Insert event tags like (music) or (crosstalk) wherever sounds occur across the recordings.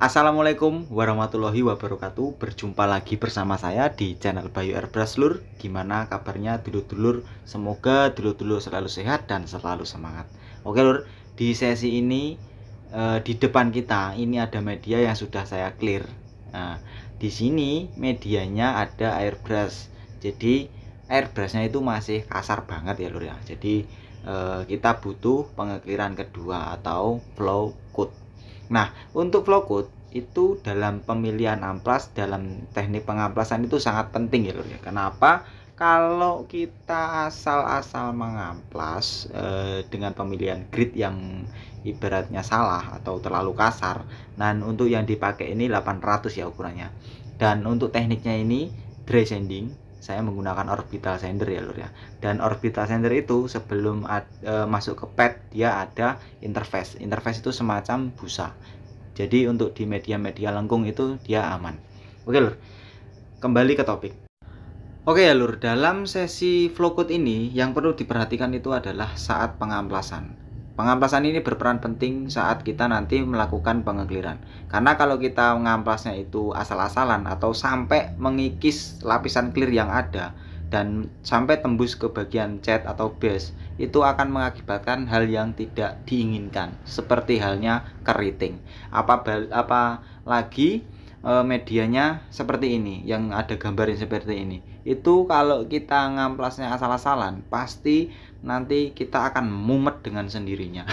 Assalamualaikum warahmatullahi wabarakatuh Berjumpa lagi bersama saya di channel Bayu Airbrush Lur Gimana kabarnya dulur-dulur Semoga dulur-dulur selalu sehat dan selalu semangat Oke Lur, di sesi ini eh, Di depan kita ini ada media yang sudah saya clear Nah, di sini medianya ada airbrush Jadi airbrushnya itu masih kasar banget ya Lur ya Jadi eh, kita butuh pengekliran kedua atau flow coat Nah, untuk flow code itu dalam pemilihan amplas dalam teknik pengamplasan itu sangat penting ya gitu lur ya. Kenapa? Kalau kita asal-asal mengamplas eh, dengan pemilihan grid yang ibaratnya salah atau terlalu kasar. Dan untuk yang dipakai ini 800 ya ukurannya. Dan untuk tekniknya ini dry sanding saya menggunakan orbital sender ya lur ya dan orbital sender itu sebelum ad, e, masuk ke pad dia ada interface interface itu semacam busa jadi untuk di media-media lengkung itu dia aman oke lur kembali ke topik oke ya lur dalam sesi flow code ini yang perlu diperhatikan itu adalah saat pengamplasan Pengampasan ini berperan penting saat kita nanti melakukan pengekliran. Karena kalau kita mengampasnya itu asal-asalan atau sampai mengikis lapisan clear yang ada dan sampai tembus ke bagian cat atau base, itu akan mengakibatkan hal yang tidak diinginkan, seperti halnya keriting. Apa apa lagi e, medianya seperti ini yang ada gambarin seperti ini. Itu kalau kita ngamplasnya asal-asalan, pasti nanti kita akan mumet dengan sendirinya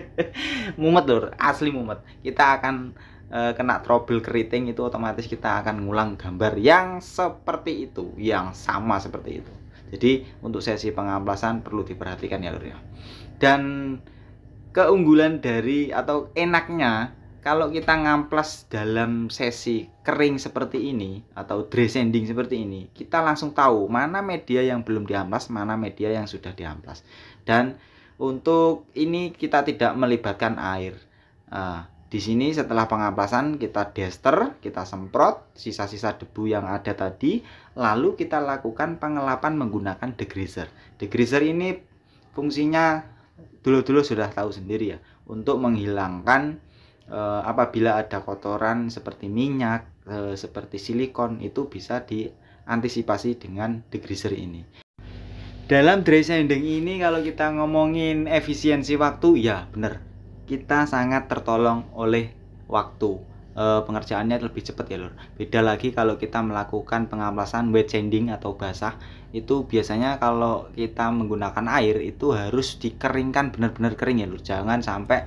(laughs) mumet lor asli mumet kita akan e, kena trouble keriting itu otomatis kita akan ngulang gambar yang seperti itu yang sama seperti itu jadi untuk sesi pengamplasan perlu diperhatikan ya lor ya dan keunggulan dari atau enaknya kalau kita ngamplas dalam sesi kering seperti ini atau descending seperti ini, kita langsung tahu mana media yang belum diamplas, mana media yang sudah diamplas. Dan untuk ini kita tidak melibatkan air. Uh, di sini setelah pengamplasan kita dester, kita semprot sisa-sisa debu yang ada tadi, lalu kita lakukan pengelapan menggunakan degreaser. Degreaser ini fungsinya dulu-dulu sudah tahu sendiri ya, untuk menghilangkan eh, apabila ada kotoran seperti minyak eh, seperti silikon itu bisa diantisipasi dengan degreaser ini dalam dry sanding ini kalau kita ngomongin efisiensi waktu ya bener kita sangat tertolong oleh waktu e, pengerjaannya lebih cepat ya lor beda lagi kalau kita melakukan pengamplasan wet sanding atau basah itu biasanya kalau kita menggunakan air itu harus dikeringkan benar-benar kering ya lor jangan sampai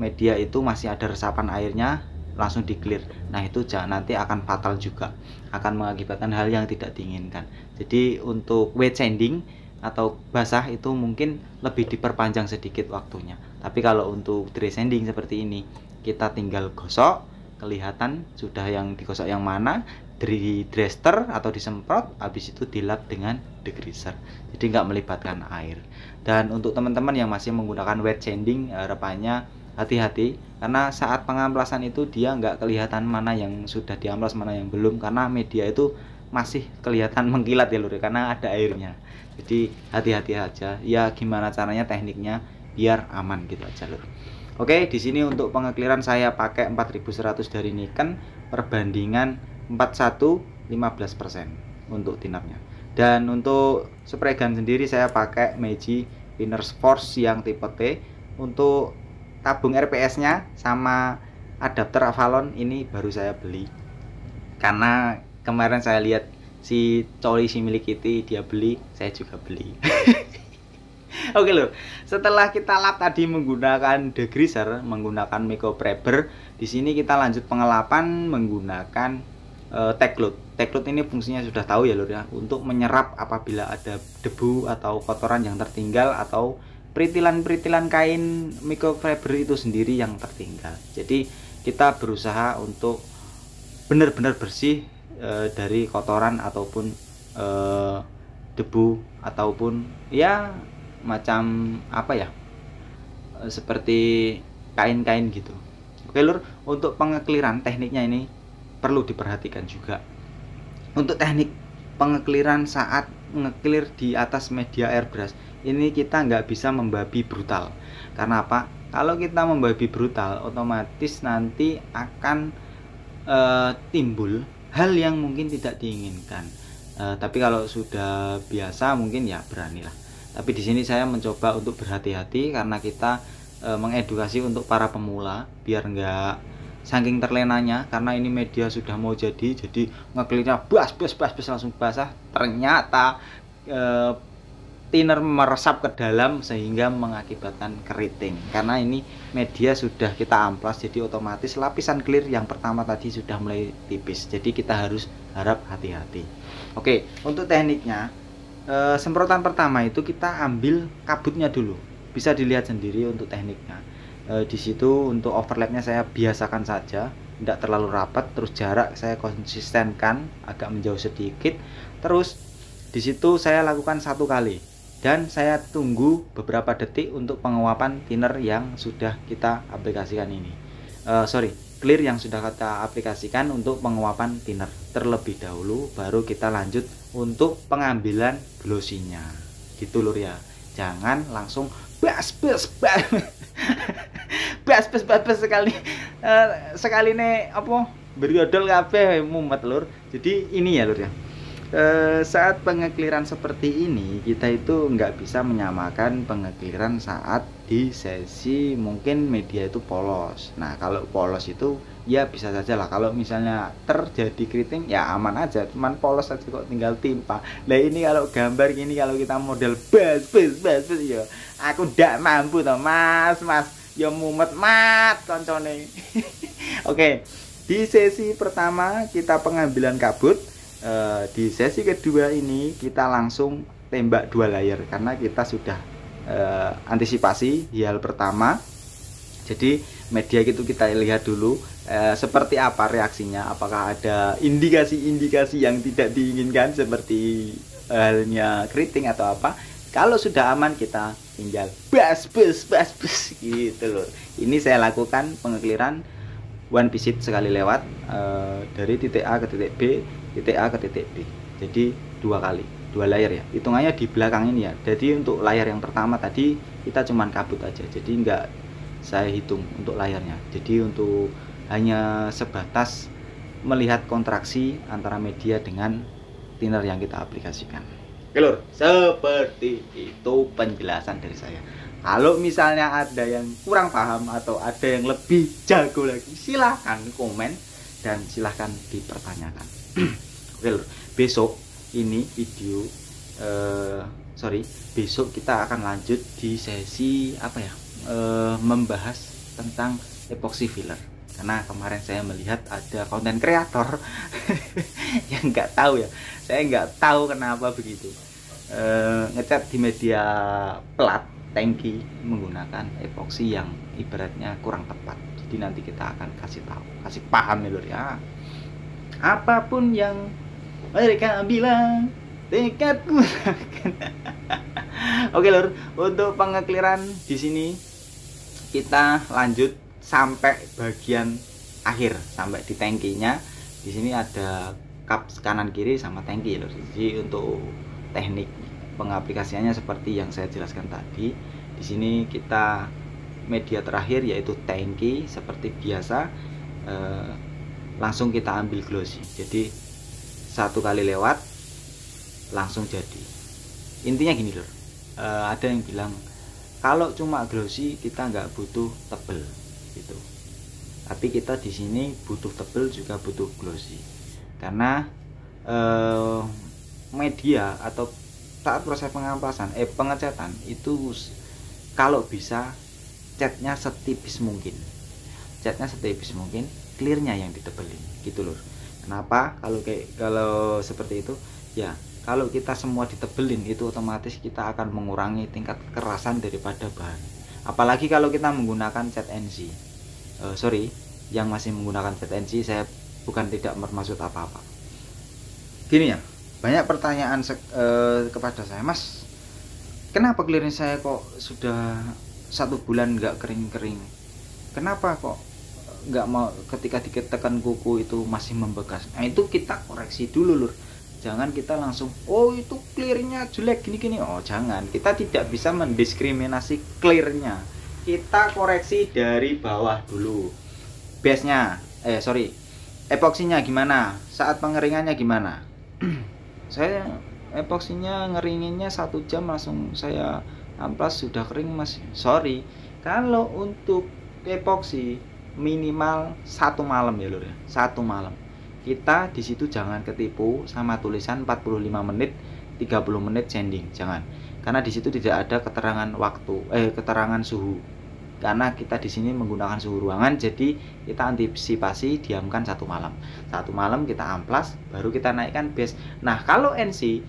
media itu masih ada resapan airnya langsung digelir. Nah, itu jangan nanti akan fatal juga. Akan mengakibatkan hal yang tidak diinginkan. Jadi, untuk wet sanding atau basah itu mungkin lebih diperpanjang sedikit waktunya. Tapi kalau untuk dry sanding seperti ini, kita tinggal gosok, kelihatan sudah yang digosok yang mana, di dresser atau disemprot, habis itu dilap dengan degreaser. Jadi nggak melibatkan air. Dan untuk teman-teman yang masih menggunakan wet sanding, harapannya hati-hati karena saat pengamplasan itu dia nggak kelihatan mana yang sudah diamplas mana yang belum karena media itu masih kelihatan (laughs) mengkilat ya lur karena ada airnya jadi hati-hati aja ya gimana caranya tekniknya biar aman gitu aja lur oke di sini untuk pengekliran saya pakai 4100 dari Nikon perbandingan 41 15% untuk tinapnya dan untuk spray gun sendiri saya pakai Meiji Winners Force yang tipe T untuk tabung RPS-nya sama adapter Avalon ini baru saya beli. Karena kemarin saya lihat si Coli si milik itu dia beli, saya juga beli. (laughs) Oke loh, setelah kita lap tadi menggunakan degreaser, menggunakan micro prepper, di sini kita lanjut pengelapan menggunakan uh, tech load ini fungsinya sudah tahu ya lur ya, untuk menyerap apabila ada debu atau kotoran yang tertinggal atau peritilan-peritilan kain microfiber itu sendiri yang tertinggal. Jadi kita berusaha untuk benar-benar bersih e, dari kotoran ataupun e, debu ataupun ya macam apa ya e, seperti kain-kain gitu. Oke lur, untuk pengekliran tekniknya ini perlu diperhatikan juga. Untuk teknik pengekliran saat ngeclear di atas media airbrush ini kita nggak bisa membabi brutal karena apa kalau kita membabi brutal otomatis nanti akan e, timbul hal yang mungkin tidak diinginkan e, tapi kalau sudah biasa mungkin ya beranilah tapi di sini saya mencoba untuk berhati-hati karena kita e, mengedukasi untuk para pemula biar nggak saking terlenanya karena ini media sudah mau jadi jadi ngeklirnya bas bas bas bas langsung basah ternyata e, thinner meresap ke dalam sehingga mengakibatkan keriting karena ini media sudah kita amplas jadi otomatis lapisan clear yang pertama tadi sudah mulai tipis jadi kita harus harap hati-hati oke untuk tekniknya e, semprotan pertama itu kita ambil kabutnya dulu bisa dilihat sendiri untuk tekniknya e, di situ untuk overlapnya saya biasakan saja tidak terlalu rapat terus jarak saya konsistenkan agak menjauh sedikit terus di situ saya lakukan satu kali dan saya tunggu beberapa detik untuk penguapan thinner yang sudah kita aplikasikan ini. Uh, sorry, clear yang sudah kita aplikasikan untuk penguapan thinner terlebih dahulu, baru kita lanjut untuk pengambilan glossy-nya. Gitu lur ya. Jangan langsung bas bas bas. (laughs) bas bas bas, bas sekali eh, sekali nih apa bergodol kabeh mumet lur jadi ini ya lur ya e, saat pengekliran seperti ini kita itu nggak bisa menyamakan pengekliran saat di sesi mungkin media itu polos nah kalau polos itu ya bisa saja lah kalau misalnya terjadi keriting ya aman aja cuman polos aja kok tinggal timpa nah ini kalau gambar gini kalau kita model bas bas bas, bas ya aku ndak mampu toh mas mas ya mumet mat koncone (laughs) oke di sesi pertama kita pengambilan kabut e, di sesi kedua ini kita langsung tembak dua layer karena kita sudah e, antisipasi hal pertama jadi media itu kita lihat dulu e, seperti apa reaksinya apakah ada indikasi-indikasi yang tidak diinginkan seperti halnya keriting atau apa kalau sudah aman kita tinggal bas bus bas bus (laughs) gitu loh. Ini saya lakukan pengekliran one visit sekali lewat e, dari titik A ke titik B, titik A ke titik B. Jadi dua kali, dua layar ya. Hitungannya di belakang ini ya. Jadi untuk layar yang pertama tadi kita cuman kabut aja. Jadi enggak saya hitung untuk layarnya. Jadi untuk hanya sebatas melihat kontraksi antara media dengan thinner yang kita aplikasikan. Oke lur, seperti itu penjelasan dari saya. Kalau misalnya ada yang kurang paham atau ada yang lebih jago lagi, silahkan komen dan silahkan dipertanyakan. Oke (clears throat) lur, besok ini video, uh, sorry, besok kita akan lanjut di sesi apa ya, uh, membahas tentang epoxy filler karena kemarin saya melihat ada konten kreator (laughs) yang nggak tahu ya saya nggak tahu kenapa begitu Eh, ngecat di media pelat tangki menggunakan epoxy yang ibaratnya kurang tepat jadi nanti kita akan kasih tahu kasih paham ya lur ya apapun yang mereka bilang tingkatku (laughs) oke lur untuk pengekliran di sini kita lanjut sampai bagian akhir sampai di tangkinya di sini ada kap kanan kiri sama tangki lur jadi untuk teknik pengaplikasiannya seperti yang saya jelaskan tadi. Di sini kita media terakhir yaitu tanki seperti biasa eh, langsung kita ambil glossy. Jadi satu kali lewat langsung jadi. Intinya gini loh. Eh, ada yang bilang kalau cuma glossy kita nggak butuh tebel gitu. Tapi kita di sini butuh tebel juga butuh glossy karena eh, media atau saat proses pengampasan eh pengecatan itu kalau bisa catnya setipis mungkin catnya setipis mungkin clearnya yang ditebelin gitu loh kenapa kalau kayak kalau seperti itu ya kalau kita semua ditebelin itu otomatis kita akan mengurangi tingkat kerasan daripada bahan apalagi kalau kita menggunakan cat NC uh, eh, sorry yang masih menggunakan cat NC saya bukan tidak bermaksud apa-apa gini ya banyak pertanyaan e, kepada saya mas kenapa clearing saya kok sudah satu bulan nggak kering-kering kenapa kok nggak mau ketika diketekan kuku itu masih membekas nah itu kita koreksi dulu lur jangan kita langsung oh itu clearnya jelek gini gini oh jangan kita tidak bisa mendiskriminasi clearnya kita koreksi dari bawah dulu base nya eh sorry epoksinya gimana saat pengeringannya gimana (clears throat) saya epoksinya ngeringinnya satu jam langsung saya amplas sudah kering mas sorry kalau untuk epoksi minimal satu malam ya lur ya satu malam kita di situ jangan ketipu sama tulisan 45 menit 30 menit sending jangan karena di situ tidak ada keterangan waktu eh keterangan suhu karena kita di sini menggunakan suhu ruangan jadi kita antisipasi diamkan satu malam satu malam kita amplas baru kita naikkan base nah kalau NC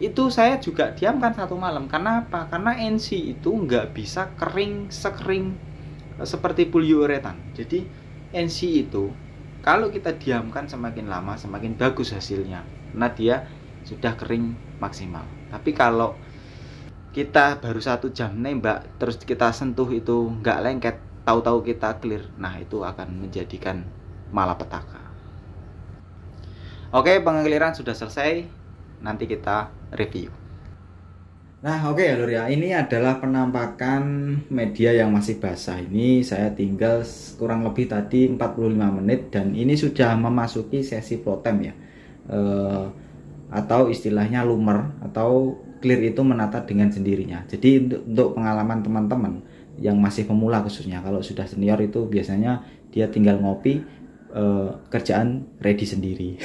itu saya juga diamkan satu malam karena apa karena NC itu nggak bisa kering sekering eh, seperti poliuretan jadi NC itu kalau kita diamkan semakin lama semakin bagus hasilnya karena dia sudah kering maksimal tapi kalau kita baru satu jam nembak terus kita sentuh itu nggak lengket tahu-tahu kita clear nah itu akan menjadikan malapetaka oke pengeliran sudah selesai nanti kita review nah oke ya lur ya ini adalah penampakan media yang masih basah ini saya tinggal kurang lebih tadi 45 menit dan ini sudah memasuki sesi protem ya uh, atau istilahnya lumer atau clear itu menata dengan sendirinya jadi untuk, pengalaman teman-teman yang masih pemula khususnya kalau sudah senior itu biasanya dia tinggal ngopi uh, kerjaan ready sendiri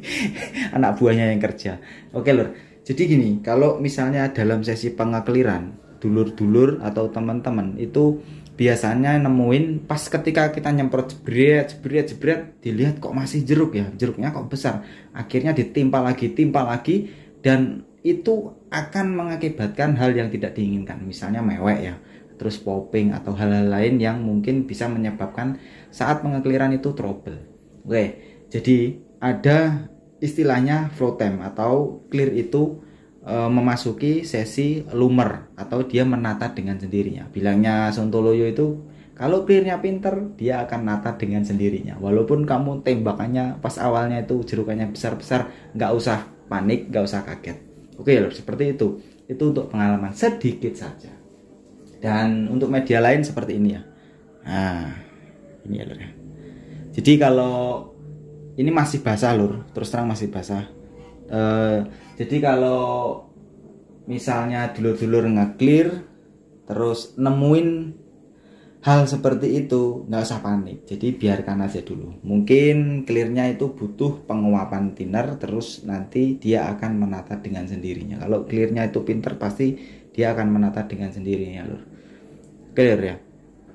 (laughs) anak buahnya yang kerja oke lor. jadi gini kalau misalnya dalam sesi pengakliran dulur-dulur atau teman-teman itu biasanya nemuin pas ketika kita nyemprot jebret jebret jebret dilihat kok masih jeruk ya jeruknya kok besar akhirnya ditimpa lagi timpa lagi dan itu akan mengakibatkan hal yang tidak diinginkan misalnya mewek ya terus popping atau hal-hal lain yang mungkin bisa menyebabkan saat pengakliran itu trouble oke jadi ada istilahnya flow time atau clear itu e, memasuki sesi lumer atau dia menata dengan sendirinya bilangnya sontoloyo itu kalau clearnya pinter dia akan nata dengan sendirinya walaupun kamu tembakannya pas awalnya itu jerukannya besar-besar nggak usah panik nggak usah kaget oke loh seperti itu itu untuk pengalaman sedikit saja dan untuk media lain seperti ini ya nah ini ya lur ya. jadi kalau ini masih basah lur terus terang masih basah e, jadi kalau misalnya dulur-dulur nge-clear terus nemuin hal seperti itu nggak usah panik jadi biarkan aja dulu mungkin clearnya itu butuh penguapan thinner terus nanti dia akan menata dengan sendirinya kalau clearnya itu pinter pasti dia akan menata dengan sendirinya lur clear ya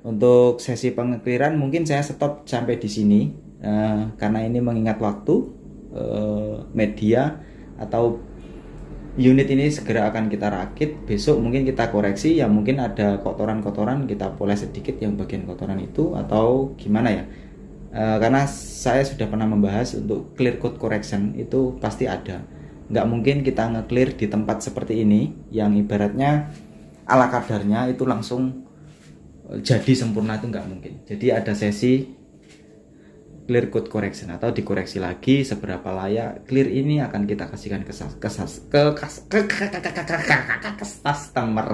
untuk sesi pengekliran mungkin saya stop sampai di sini uh, karena ini mengingat waktu uh, media atau unit ini segera akan kita rakit besok mungkin kita koreksi ya mungkin ada kotoran-kotoran kita poles sedikit yang bagian kotoran itu atau gimana ya e, karena saya sudah pernah membahas untuk clear code correction itu pasti ada nggak mungkin kita nge-clear di tempat seperti ini yang ibaratnya ala kadarnya itu langsung e, jadi sempurna itu nggak mungkin jadi ada sesi clear code correction atau dikoreksi lagi seberapa layak clear ini akan kita kasihkan ke ke ke ke ke ke ke customer.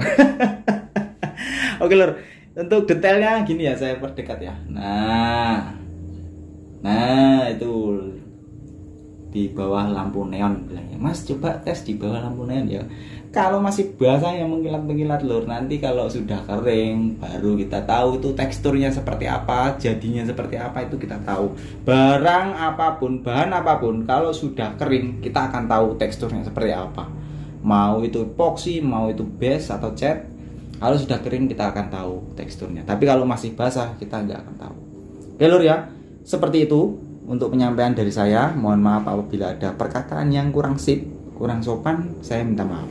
(laughs) Oke lor, untuk detailnya gini ya saya perdekat ya. Nah, nah itu di bawah lampu neon bilangnya, Mas coba tes di bawah lampu neon ya kalau masih basah yang mengkilat-mengkilat lur nanti kalau sudah kering baru kita tahu itu teksturnya seperti apa jadinya seperti apa itu kita tahu barang apapun bahan apapun kalau sudah kering kita akan tahu teksturnya seperti apa mau itu epoxy mau itu base atau cat kalau sudah kering kita akan tahu teksturnya tapi kalau masih basah kita nggak akan tahu oke lur ya seperti itu untuk penyampaian dari saya mohon maaf apabila ada perkataan yang kurang sip kurang sopan, saya minta maaf.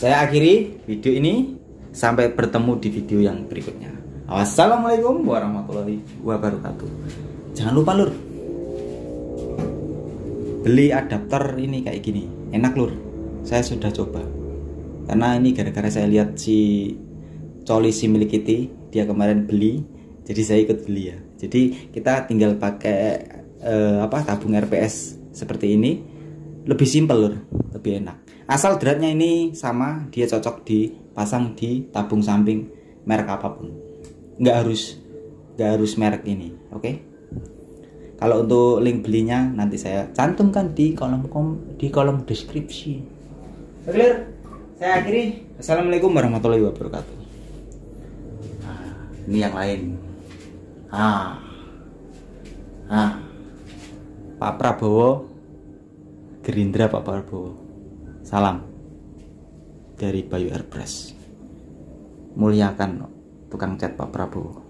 Saya akhiri video ini. Sampai bertemu di video yang berikutnya. Wassalamualaikum warahmatullahi wabarakatuh. Jangan lupa lur. Beli adapter ini kayak gini. Enak lur. Saya sudah coba. Karena ini gara-gara saya lihat si Coli si milik Kitty, dia kemarin beli. Jadi saya ikut beli ya. Jadi kita tinggal pakai eh, apa tabung RPS seperti ini. Lebih simpel lur, lebih enak. Asal dratnya ini sama, dia cocok dipasang di tabung samping merek apapun. Nggak harus nggak harus merek ini, oke? Okay? Kalau untuk link belinya nanti saya cantumkan di kolom kom, di kolom deskripsi. Clear? Saya akhiri. Assalamualaikum warahmatullahi wabarakatuh. ini yang lain. Ah. Ah. Pak Prabowo Gerindra Pak Prabowo Salam dari Bayu Airpress. Muliakan tukang cat Pak Prabowo.